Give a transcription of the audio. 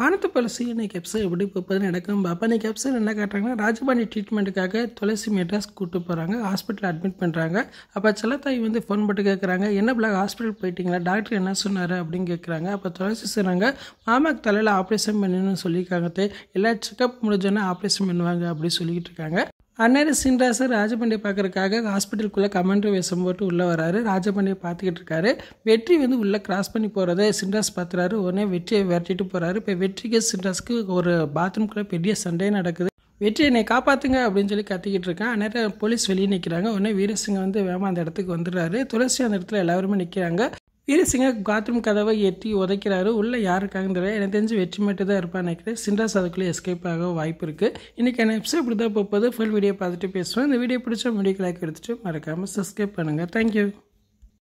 வானத்து பழசு இன்னைக்கு எபிசோட் எப்படி போகுதுன்னு எனக்கும் அப்போ இன்றைக்கி எபிசோட் என்ன காட்டுறாங்கன்னா ராஜபாணி ட்ரீட்மெண்ட்டுக்காக துளசி மெட்ராஸ் கூப்பிட்டு போகிறாங்க ஹாஸ்பிட்டல் அட்மிட் பண்ணுறாங்க அப்போ செல்லத்தாய் வந்து ஃபோன் போட்டு கேட்குறாங்க என்ன பிளாக் ஹாஸ்பிட்டல் போயிட்டீங்களா டாக்டர் என்ன சொன்னார் அப்படின்னு கேட்குறாங்க அப்போ துளசி சொன்னாங்க மாமாக்கு தலையில் ஆப்ரேஷன் பண்ணணும்னு சொல்லியிருக்காங்க எல்லா செக்கப் முடிஞ்சோன்னா ஆப்ரேஷன் பண்ணுவாங்க அப்படின்னு சொல்லிக்கிட்டு இருக்காங்க அந்நேரம் சின்ராசர் ராஜபாண்டியை பார்க்குறக்காக ஹாஸ்பிட்டலுக்குள்ளே கமாண்டர் வேஷம் போட்டு உள்ளே வராரு ராஜபண்டியை பார்த்துக்கிட்டு இருக்காரு வெற்றி வந்து உள்ளே கிராஸ் பண்ணி போகிறத சின்ராஸ் பார்த்துறாரு உடனே வெற்றியை விரட்டிட்டு போகிறாரு இப்போ வெற்றிக்கு சின்ராஸ்க்கு ஒரு பாத்ரூம்குள்ளே பெரிய சண்டே நடக்குது வெற்றி என்னை காப்பாற்றுங்க அப்படின்னு சொல்லி கத்திக்கிட்டு இருக்கேன் அந்நேரம் போலீஸ் வெளியே நிற்கிறாங்க உடனே வீரசிங்க வந்து வேமா அந்த இடத்துக்கு வந்துடுறாரு துளசி அந்த இடத்துல எல்லாருமே நிற்கிறாங்க வீரசிங்க பாத்ரூம் கதவை எட்டி உதைக்கிறாரு உள்ளே யார் இருக்காங்கன்னு தெரியல எனக்கு தெரிஞ்சு வெற்றி மட்டும் தான் இருப்பான்னு நினைக்கிறேன் சிண்டர்ஸ் அதுக்குள்ளே எஸ்கேப் ஆக வாய்ப்பு இருக்குது இன்றைக்கி என்ன எபிசோட் இப்படி தான் போகுது ஃபுல் வீடியோ பார்த்துட்டு பேசுவேன் இந்த வீடியோ பிடிச்ச முடிவு எடுத்துகிட்டு மறக்காமல் சப்ஸ்கிரைப் பண்ணுங்கள் தேங்க்யூ